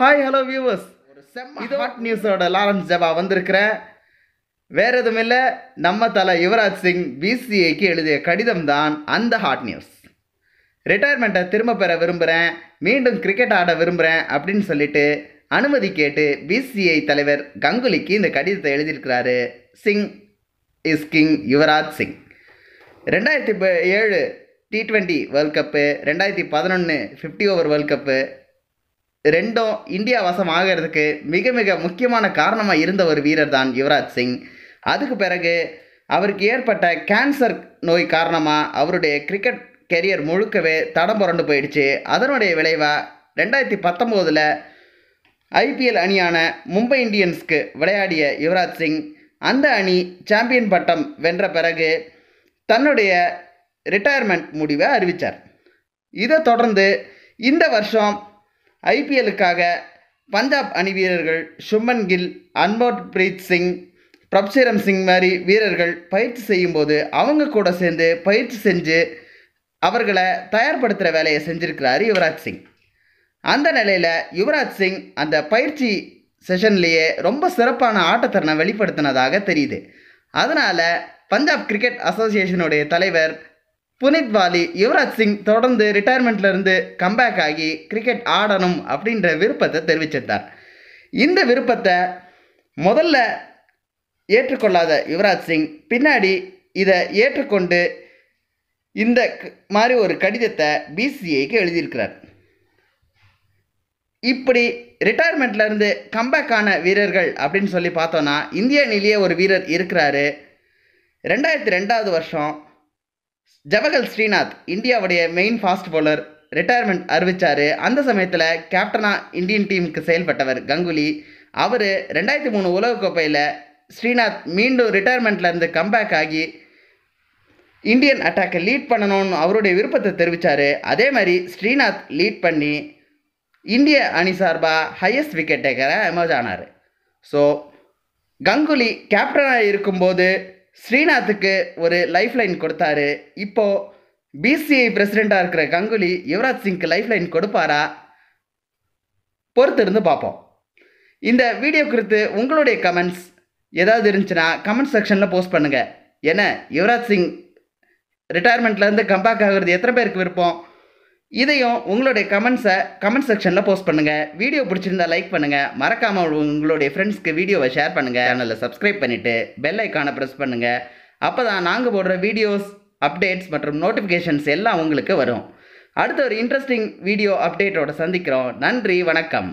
hi hello viewers ஒரு இது hot நியூஸோட Lawrence ஜபா வந்திருக்கிறேன் வேற எதுவும் இல்லை நம்ம தலை யுவராஜ் சிங் பிசிஐக்கு எழுதிய கடிதம் தான் அந்த ஹாட் நியூஸ் ரிட்டையர்மெண்ட்டை திரும்ப பெற விரும்புகிறேன் மீண்டும் கிரிக்கெட் ஆட விரும்புகிறேன் அப்படின்னு சொல்லிட்டு அனுமதி கேட்டு பிசிஐ தலைவர் கங்குலிக்கு இந்த கடிதத்தை எழுதியிருக்கிறாரு சிங் இஸ் கிங் யுவராஜ் சிங் ரெண்டாயிரத்தி ஏழு டி ட்வெண்ட்டி வேர்ல்ட் கப்பு ரெண்டாயிரத்தி பதினொன்று ஃபிஃப்டி ஓவர் வேர்ல்ட் கப்பு ரெண்டும் இந்தியா வசம் ஆகிறதுக்கு மிக மிக முக்கியமான காரணமாக இருந்த ஒரு வீரர் தான் யுவராஜ் சிங் அதுக்கு பிறகு அவருக்கு ஏற்பட்ட கேன்சர் நோய் காரணமாக அவருடைய கிரிக்கெட் கெரியர் முழுக்கவே தடம் புரண்டு போயிடுச்சு அதனுடைய விளைவாக ரெண்டாயிரத்தி பத்தொம்போதில் ஐபிஎல் அணியான மும்பை இந்தியன்ஸ்க்கு விளையாடிய யுவராஜ் சிங் அந்த அணி சாம்பியன் பட்டம் வென்ற பிறகு தன்னுடைய ரிட்டையர்மெண்ட் முடிவை அறிவித்தார் இதை தொடர்ந்து இந்த வருஷம் ஐபிஎல்லுக்காக பஞ்சாப் அணி வீரர்கள் சுமன் கில் அன்மோட் பிரீத் சிங் பிரப்சிரம் சிங் மாதிரி வீரர்கள் பயிற்சி செய்யும்போது அவங்க கூட சேர்ந்து பயிற்சி செஞ்சு அவர்களை தயார்படுத்துகிற வேலையை செஞ்சுருக்கிறாரு யுவராஜ் சிங் அந்த நிலையில் யுவராஜ் சிங் அந்த பயிற்சி செஷன்லேயே ரொம்ப சிறப்பான ஆட்டத்திறனை வெளிப்படுத்தினதாக தெரியுது அதனால் பஞ்சாப் கிரிக்கெட் அசோசியேஷனுடைய தலைவர் புனித் வாலி யுவராஜ் சிங் தொடர்ந்து ரிட்டையர்மெண்ட்லேருந்து கம்பேக் ஆகி கிரிக்கெட் ஆடணும் அப்படின்ற விருப்பத்தை தெரிவிச்சிருந்தார் இந்த விருப்பத்தை முதல்ல ஏற்றுக்கொள்ளாத யுவராஜ் சிங் பின்னாடி இதை ஏற்றுக்கொண்டு இந்த மாதிரி ஒரு கடிதத்தை பிசிஐக்கு எழுதியிருக்கிறார் இப்படி ரிட்டையர்மெண்ட்லேருந்து கம்பேக் ஆன வீரர்கள் அப்படின்னு சொல்லி பார்த்தோன்னா இந்திய அணிலேயே ஒரு வீரர் இருக்கிறாரு ரெண்டாயிரத்தி ரெண்டாவது வருஷம் ஜவஹல் ஸ்ரீநாத் இந்தியாவுடைய மெயின் ஃபாஸ்ட் போலர் ரிட்டையர்மெண்ட் அறிவித்தார் அந்த சமயத்தில் கேப்டனாக இந்தியன் டீமுக்கு செயல்பட்டவர் கங்குலி அவர் ரெண்டாயிரத்தி மூணு உலகக்கோப்பையில் ஸ்ரீநாத் மீண்டும் ரிட்டையர்மெண்ட்லேருந்து கம்பேக் ஆகி இந்தியன் அட்டாக்கை லீட் பண்ணணும்னு அவருடைய விருப்பத்தை தெரிவித்தார் அதே மாதிரி ஸ்ரீநாத் லீட் பண்ணி இந்திய அணி சார்பாக ஹையஸ்ட் விக்கெட் டேக்கராக எமர்ஜ் ஆனார் ஸோ கங்குலி கேப்டனாக இருக்கும்போது ஸ்ரீநாத்துக்கு ஒரு லைஃப் லைன் கொடுத்தாரு இப்போது பிசிஐ பிரசிடெண்ட்டாக இருக்கிற கங்குலி யுவராஜ் சிங்க்கு லைஃப் லைன் கொடுப்பாரா பொறுத்திருந்து பார்ப்போம் இந்த வீடியோ குறித்து உங்களுடைய கமெண்ட்ஸ் ஏதாவது இருந்துச்சுன்னா கமெண்ட் செக்ஷனில் போஸ்ட் பண்ணுங்கள் ஏன்னா யுவராஜ் சிங் ரிட்டையர்மெண்ட்லேருந்து கம்பேக் ஆகிறது எத்தனை பேருக்கு விருப்பம் இதையும் உங்களுடைய கமெண்ட்ஸை கமெண்ட் செக்ஷனில் போஸ்ட் பண்ணுங்கள் வீடியோ பிடிச்சிருந்தா லைக் பண்ணுங்கள் மறக்காமல் உங்களுடைய ஃப்ரெண்ட்ஸ்க்கு வீடியோவை ஷேர் பண்ணுங்கள் சேனலில் சப்ஸ்கிரைப் பண்ணிவிட்டு பெல் ஐக்கானை ப்ரெஸ் பண்ணுங்கள் அப்போ தான் நாங்கள் போடுற வீடியோஸ் அப்டேட்ஸ் மற்றும் நோட்டிஃபிகேஷன்ஸ் எல்லாம் உங்களுக்கு வரும் அடுத்த ஒரு இன்ட்ரெஸ்டிங் வீடியோ அப்டேட்டோட சந்திக்கிறோம் நன்றி வணக்கம்